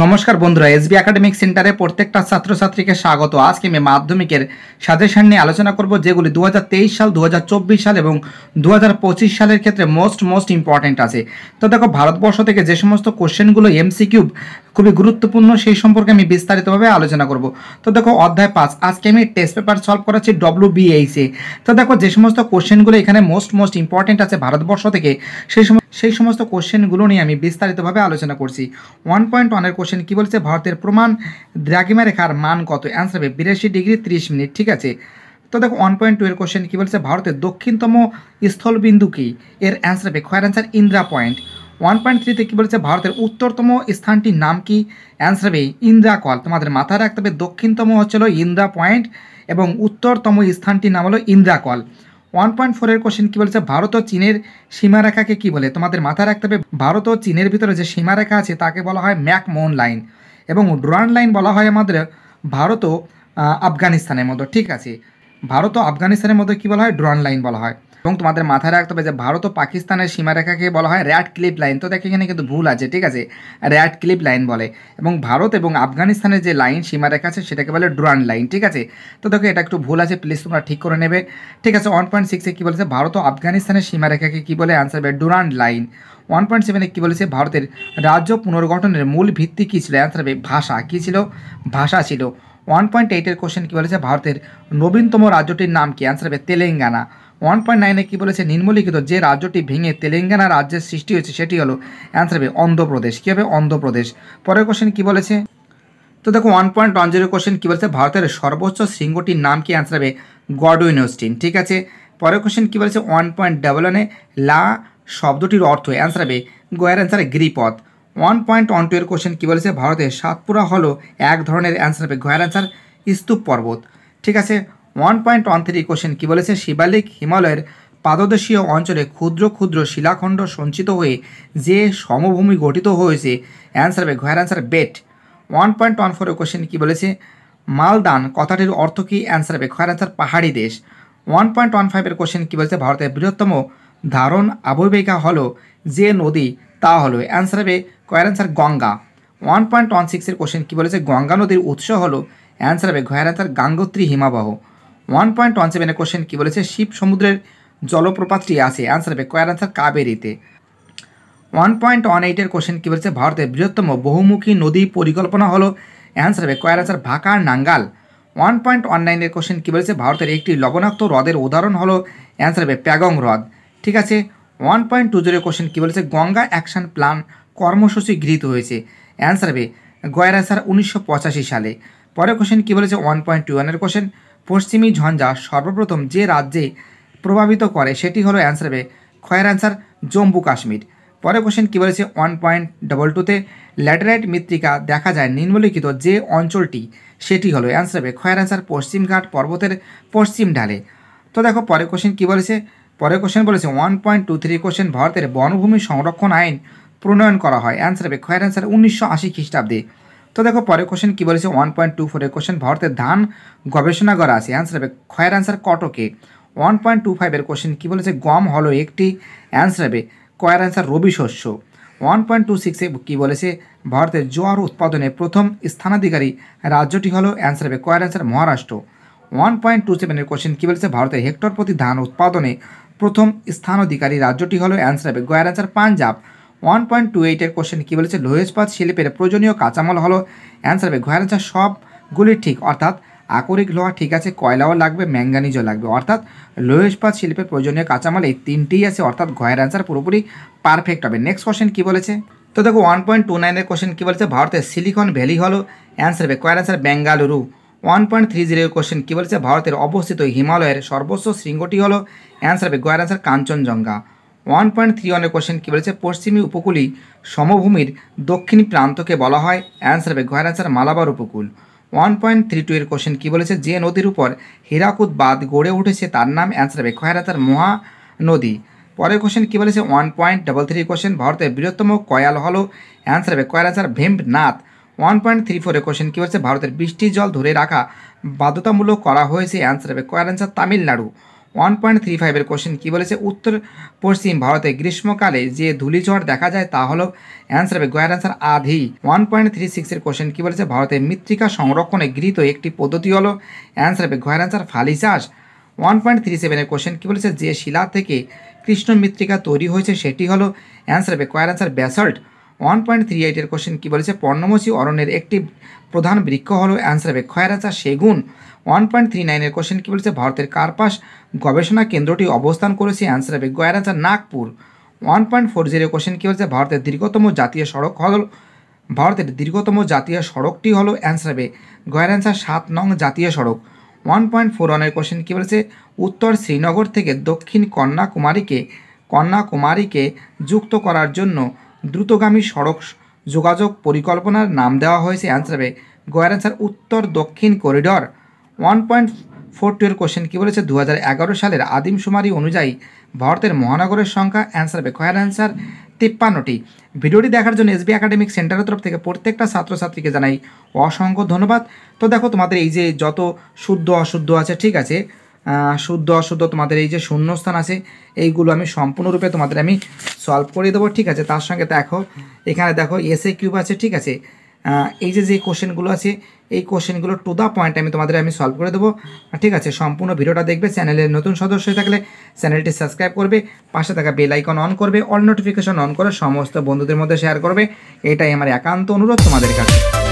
নমস্কার বন্ধুরা SB academic সেন্টারে প্রত্যেকটা ছাত্রছাত্রীকে স্বাগত আজকে আমি মাধ্যমিকের সাজেশন নিয়ে আলোচনা করব যেগুলি দু সাল দু সাল এবং দু সালের ক্ষেত্রে মোস্ট মোস্ট ইম্পর্ট্যান্ট আছে তো দেখো ভারতবর্ষ থেকে যে সমস্ত কোশ্চেনগুলো এমসি কিউব খুবই গুরুত্বপূর্ণ সেই সম্পর্কে আমি বিস্তারিতভাবে আলোচনা করব তো দেখো অধ্যায় পাঁচ আজকে আমি টেস্ট পেপার সলভ করাচ্ছি ডব্লিউ বিএইসে তো দেখো যে সমস্ত কোশ্চেনগুলো এখানে মোস্ট মোস্ট ইম্পর্ট্যান্ট আছে ভারতবর্ষ থেকে সেই সেই সমস্ত কোশ্চেনগুলো নিয়ে আমি বিস্তারিতভাবে আলোচনা করছি ওয়ান পয়েন্ট ওয়ানের কোশ্চেন কি বলছে ভারতের প্রমাণ দ্রাঘিমা রেখার মান কত অ্যান্সার হবে বিরাশি ডিগ্রি ত্রিশ মিনিট ঠিক আছে তো দেখো ওয়ান পয়েন্ট টু এর কোশ্চেন কী বলেছে ভারতের দক্ষিণতম স্থলবিন্দু কি এর অ্যান্সার হবে খয়ের answer Indira point one point থ্রিতে কী বলছে ভারতের উত্তরতম স্থানটির নাম কি অ্যান্সার হবে ইন্দ্রা কল তোমাদের মাথায় রাখতে হবে দক্ষিণতম হচ্ছিল ইন্দ্রা পয়েন্ট এবং উত্তরতম স্থানটির নাম হলো ইন্দ্রা কল ওয়ান পয়েন্ট ফোরের কোশ্চেন কী বলেছে ভারত ও চীনের সীমারেখাকে কি বলে তোমাদের মাথায় রাখতে হবে ভারত ও চীনের ভিতরে যে সীমারেখা আছে তাকে বলা হয় ম্যাকমোহন লাইন এবং ড্রোয়ান লাইন বলা হয় আমাদের ভারত ও আফগানিস্তানের মতো ঠিক আছে ভারত ও আফগানিস্তানের মধ্যে কী বলা হয় ড্রোয়ান লাইন বলা হয় এবং তোমাদের মাথায় রাখতে হবে যে ভারত ও পাকিস্তানের সীমারেখাকে বলা হয় র্যাড ক্লিপ লাইন তো দেখো এখানে কিন্তু ভুল আছে ঠিক আছে র‍্যাড ক্লিপ লাইন বলে এবং ভারত এবং আফগানিস্তানের যে লাইন সীমারেখা আছে সেটাকে বলে ড্রান লাইন ঠিক আছে তো দেখো এটা একটু ভুল আছে প্লিজ তোমরা ঠিক করে নেবে ঠিক আছে ওয়ান পয়েন্ট সিক্সে কী বলেছে ভারত ও আফগানিস্তানের সীমারেখাকে কী বলে অ্যান্সার হবে ডুরান লাইন ওয়ান পয়েন্ট সেভেনে কী বলেছে ভারতের রাজ্য পুনর্গঠনের মূল ভিত্তি কী ছিল অ্যান্সার হবে ভাষা কী ছিল ভাষা ছিল ওয়ান পয়েন্ট এইটের কোশ্চেন কী বলেছে ভারতের নবীনতম রাজ্যটির নাম কি অ্যান্সার হবে তেলেঙ্গানা ওয়ান পয়েন্ট নাইনে কী বলেছে নিম্নলিখিত যে রাজ্যটি ভেঙে তেলেঙ্গানা রাজ্যের সৃষ্টি হয়েছে সেটি হলো অ্যান্সার হবে অন্ধ্রপ্রদেশ কী হবে অন্ধ্রপ্রদেশ পরের কোশ্চেন কী বলেছে তো দেখো one point one zero question কী বলেছে ভারতের সর্বোচ্চ শৃঙ্গটির নাম কি অ্যান্সার হবে গডউইন ঠিক আছে পরের কোশ্চেন কী বলেছে ওয়ান পয়েন্ট ডাবল ওয়ানে লা শব্দটির অর্থ অ্যান্সার হবে গোয়ার অ্যান্সার গিরিপথ ওয়ান পয়েন্ট ওয়ান টু এর কোশ্চেন কী বলেছে ভারতের সাতপুরা হলো এক ধরনের অ্যান্সার হবে গোয়ার অ্যান্সার স্তূপ পর্বত ঠিক আছে one point one three question কী বলেছেন শিবালিক হিমালয়ের পাদদেশীয় অঞ্চলে ক্ষুদ্র ক্ষুদ্র শিলাখণ্ড সঞ্চিত হয়ে যে সমভূমি গঠিত হয়েছে অ্যান্সার হবে ঘয়ের অ্যান্সার বেট ওয়ান পয়েন্ট ওয়ান ফোরের কোশ্চেন কী বলেছে মালদান কথাটির অর্থ কী অ্যান্সার হবে ঘয়ের অ্যান্সার পাহাড়ি দেশ ওয়ান পয়েন্ট ওয়ান ফাইভের কোশ্চেন কী বলেছে ভারতের বৃহত্তম ধারণ আবহবিকা হলো যে নদী তা হলো অ্যান্সার হবে কয়ের answer Ganga one point one সিক্সের কোশ্চেন কী বলেছে গঙ্গা নদীর উৎস হলো অ্যান্সার হবে ঘয়ের অ্যান্সার গাঙ্গোত্রী হিমাবাহ ওয়ান পয়েন্ট ওয়ান সেভেনের কোশ্চেন কী বলেছে শিব সমুদ্রের জলপ্রপাতটি আছে আনসার হবে কয়ার আনসার কাবেরিতে ওয়ান পয়েন্ট ওয়ান এইটের কোশ্চেন কী বলেছে ভারতের বৃহত্তম বহুমুখী নদী পরিকল্পনা হলো অ্যান্সার হবে কয়ার answer Bhakra Nangal one point one নাইনের কোশ্চেন কী বলেছে ভারতের একটি লবণাক্ত হ্রদের উদাহরণ হলো অ্যান্সার হবে প্যাগং হ্রদ ঠিক আছে one point two zero question কী বলেছে গঙ্গা অ্যাকশন প্ল্যান কর্মসূচি গৃহীত হয়েছে অ্যান্সার হবে গয়রা স্যার উনিশশো সালে পরের কোশ্চেন কী বলেছে ওয়ান পয়েন্ট টু ওয়ানের কোশ্চেন পশ্চিমী ঝঞ্ঝা সর্বপ্রথম যে রাজ্যে প্রভাবিত করে সেটি হলো অ্যান্সার হবে খয়ের অ্যান্সার জম্মু কাশ্মীর পরে কোশ্চেন কী বলেছে ওয়ান পয়েন্ট ডবল টুতে ল্যাটেরাইট মৃত্তিকা দেখা যায় নিম্নলিখিত যে অঞ্চলটি সেটি হলো অ্যান্সার হবে খয়ের অ্যান্সার পশ্চিমঘাট পর্বতের পশ্চিম ঢালে তো দেখো পরে কোশ্চেন কী বলেছে পরে কোশ্চেন বলেছে one point two three question ভারতের বনভূমি সংরক্ষণ আইন প্রণয়ন করা হয় অ্যান্সার হবে খয়ের অ্যান্সার উনিশশো আশি খ্রিস্টাব্দে তো দেখো পরে কোশ্চেন কী বলেছে ওয়ান পয়েন্ট টু ফোরের কোশ্চেন ভারতের ধান গবেষণা করা আছে অ্যান্সার হবে খয়ের অ্যান্সার কটকে ওয়ান পয়েন্ট টু ফাইভের কোশ্চেন কী বলেছে গম হলো একটি অ্যান্সার হবে কয়ের অ্যান্সার রবি শস্য ওয়ান পয়েন্ট টু সিক্সে কী বলেছে ভারতের জোয়ার উৎপাদনে প্রথম স্থানাধিকারী রাজ্যটি হলো অ্যান্সার হবে কয়ের answer Maharashtra one point two সেভেনের কোশ্চেন কী বলেছে ভারতের হেক্টর প্রতি ধান উৎপাদনে প্রথম স্থানাধিকারী রাজ্যটি হলো অ্যান্সার হবে গয়ের answer Punjab one point two এইটের কোশ্চেন কী বলেছে লোহেজপাত শিল্পের প্রয়োজনীয় কাঁচামাল হলো অ্যান্সার হবে ঘয়ের অ্যান্সার সবগুলি ঠিক অর্থাৎ আকরিক লোহা ঠিক আছে কয়লাও লাগবে ম্যাঙ্গানিজও লাগবে অর্থাৎ লোহেজপাত শিল্পের প্রয়োজনীয় কাঁচামাল এই তিনটিই আছে অর্থাৎ ঘয়ের অ্যান্সার পুরোপুরি পারফেক্ট হবে নেক্সট কোশ্চেন কী বলেছে তো দেখো ওয়ান পয়েন্ট টু নাইনের কোশ্চেন কী বলেছে ভারতের সিলিকন ভ্যালি হলো অ্যান্সার হবে কয়ের answer Bengaluru one point three জিরোর কোশ্চেন কী বলেছে ভারতের অবস্থিত হিমালয়ের সর্বোচ্চ শৃঙ্গটি হলো অ্যান্সার হবে গোয়ার answer Kanchenjunga one point three ওয়ানের কোয়েশ্চেন কী বলেছে পশ্চিমী উপকূলই সমভূমির দক্ষিণ প্রান্তকে বলা হয় অ্যান্সার হবে ঘয়ের অ্যান্সার মালাবার উপকূল ওয়ান পয়েন্ট থ্রি টু এর কোশ্চেন কী বলেছে যে নদীর উপর হীরাকুদ বাঁধ গড়ে উঠেছে তার নাম অ্যান্সার হবে খয়ের অ্যান্সার মহা নদী পরের কোশ্চেন কী বলেছে one point double three question ভারতের বৃহত্তম কয়াল হল অ্যান্সার হবে কয়াল অ্যান্সার নাথ ওয়ান পয়েন্ট থ্রি ফোরের কোয়েশ্চেন কী বলেছে ভারতের বৃষ্টির জল ধরে রাখা বাধ্যতামূলক করা হয়েছে অ্যান্সার হবে কয়াল answer Tamil Nadu one point three ফাইভের কোশ্চেন কী বলেছে উত্তর পশ্চিম ভারতে গ্রীষ্মকালে যে ধুলিঝড় দেখা যায় তা হলো অ্যান্সার হবে গোয়ার অ্যান্সার আধি ওয়ান পয়েন্ট থ্রি সিক্সের কোশ্চেন কী বলেছে ভারতে মৃত্তিকা সংরক্ষণে গৃহীত একটি পদ্ধতি হলো অ্যান্সার হবে গয়ার অ্যান্সার ফালি চাষ ওয়ান পয়েন্ট থ্রি সেভেনের কোশ্চেন কী বলেছে যে শিলা থেকে কৃষ্ণ মৃত্তিকা তৈরি হয়েছে সেটি হলো অ্যান্সার হবে কয়ার answer basalt one point three এইটের কোশ্চেন কী বলেছে পর্ণমসী অরণ্যের একটি প্রধান বৃক্ষ হল অ্যান্সার হবে খয়রাচা সেগুন ওয়ান পয়েন্ট থ্রি নাইনের কোশ্চেন কী বলেছে ভারতের কার্পাস গবেষণা কেন্দ্রটি অবস্থান করেছে অ্যান্সার হবে গয়রাচা Nagpur one point four zero question কী বলেছে ভারতের দীর্ঘতম জাতীয় সড়ক হল ভারতের দীর্ঘতম জাতীয় সড়কটি হলো অ্যান্সার হবে গয়রাঞ্চা সাত নং জাতীয় সড়ক ওয়ান পয়েন্ট ফোর ওয়ানের কোশ্চেন কী বলেছে উত্তর শ্রীনগর থেকে দক্ষিণ কন্যাকুমারীকে কন্যাকুমারীকে যুক্ত করার জন্য দ্রুতগামী সড়ক যোগাযোগ পরিকল্পনার নাম দেওয়া হয়েছে অ্যান্সার হবে গোয়ার অ্যান্সার উত্তর দক্ষিণ করিডর ওয়ান পয়েন্ট ফোর টুয়ের কোশ্চেন কী বলেছে দু সালের আদিমশুমারি অনুযায়ী ভারতের মহানগরের সংখ্যা অ্যান্সার হবে অ্যান্সার তিপ্পান্নটি ভিডিওটি দেখার জন্য এসবি একাডেমিক সেন্টারের তরফ থেকে প্রত্যেকটা ছাত্রছাত্রীকে জানাই অসংখ্য ধন্যবাদ তো দেখো তোমাদের এই যে যত শুদ্ধ অশুদ্ধ আছে ঠিক আছে শুদ্ধ অশুদ্ধ তোমাদের এই যে শূন্যস্থান আছে এইগুলো আমি সম্পূর্ণরূপে তোমাদের আমি সলভ করে দেবো ঠিক আছে তার সঙ্গে দেখো এখানে দেখো এসএ কিউব আছে ঠিক আছে এই যে যে কোশ্চেনগুলো আছে এই কোশ্চেনগুলো টু দ্য পয়েন্ট আমি তোমাদের আমি সলভ করে দেবো ঠিক আছে সম্পূর্ণ ভিডিওটা দেখবে চ্যানেলের নতুন সদস্য হয়ে থাকলে চ্যানেলটি সাবস্ক্রাইব করবে পাশে থাকা বেল আইকন অন করবে অল নোটিফিকেশন অন করে সমস্ত বন্ধুদের মধ্যে শেয়ার করবে এটাই আমার একান্ত অনুরোধ তোমাদের কাছে